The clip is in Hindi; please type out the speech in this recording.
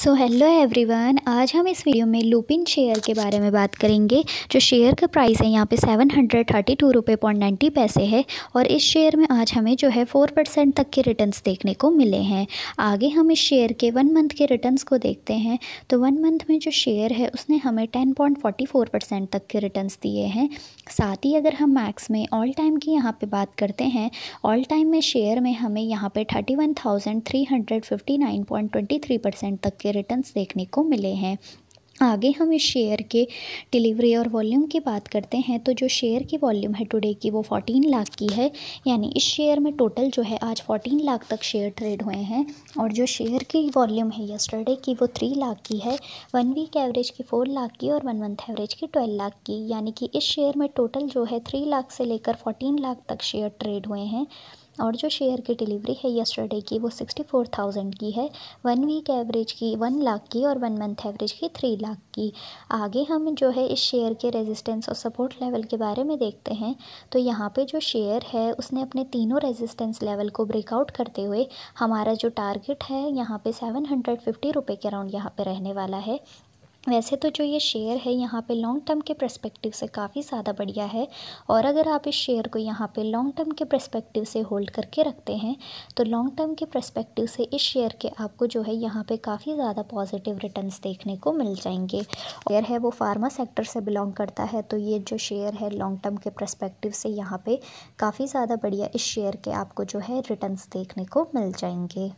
सो हेलो एवरीवन आज हम इस वीडियो में लुपिन शेयर के बारे में बात करेंगे जो शेयर का प्राइस है यहाँ पे सेवन हंड्रेड थर्टी टू रुपये पॉइंट नाइन्टी पैसे है और इस शेयर में आज हमें जो है फ़ोर परसेंट तक के रिटर्न्स देखने को मिले हैं आगे हम इस शेयर के वन मंथ के रिटर्न्स को देखते हैं तो वन मंथ में जो शेयर है उसने हमें ten point forty four percent तक के रिटर्न्स दिए हैं साथ ही अगर हम मैक्स में ऑल टाइम की यहाँ पर बात करते हैं ऑल टाइम में शेयर में हमें यहाँ पर thirty one thousand three hundred fifty nine point twenty three percent तक के रिटर्न देखने को मिले हैं आगे हम इस शेयर के डिलीवरी और वॉल्यूम की बात करते हैं तो जो शेयर की वॉल्यूम है टुडे की वो 14 लाख की है यानी इस शेयर में टोटल जो है आज 14 लाख तक शेयर ट्रेड हुए हैं और जो शेयर की वॉल्यूम है यस्टरडे की वो 3 लाख की है वन वीक एवरेज की 4 लाख की और वन मंथ एवरेज की 12 लाख की यानी कि इस शेयर में टोटल जो है थ्री लाख से लेकर फोर्टीन लाख तक शेयर ट्रेड हुए हैं और जो शेयर की डिलीवरी है यस्टरडे की वो सिक्सटी फोर थाउजेंड की है वन वीक एवरेज की वन लाख की और वन मंथ एवरेज की थ्री लाख की आगे हम जो है इस शेयर के रेजिस्टेंस और सपोर्ट लेवल के बारे में देखते हैं तो यहाँ पे जो शेयर है उसने अपने तीनों रेजिस्टेंस लेवल को ब्रेकआउट करते हुए हमारा जो टारगेट है यहाँ पे सेवन हंड्रेड फिफ्टी रुपये के अराउंड यहाँ पे रहने वाला है वैसे तो जो ये शेयर है यहाँ पे लॉन्ग टर्म के प्रस्पेक्टिव से काफ़ी ज़्यादा बढ़िया है और अगर आप इस शेयर को यहाँ पे लॉन्ग टर्म के प्रस्पेक्टिव से होल्ड करके रखते हैं तो लॉन्ग टर्म के प्रस्पेक्टिव से इस शेयर के आपको जो है यहाँ पे काफ़ी ज़्यादा पॉजिटिव रिटर्न्स देखने को मिल जाएंगे शेयर है वो फार्मा सेक्टर से बिलोंग करता है तो ये जो शेयर है लॉन्ग टर्म के प्रस्पेक्टिव से यहाँ पर काफ़ी ज़्यादा बढ़िया इस शेयर के आपको जो है रिटर्न देखने को मिल जाएंगे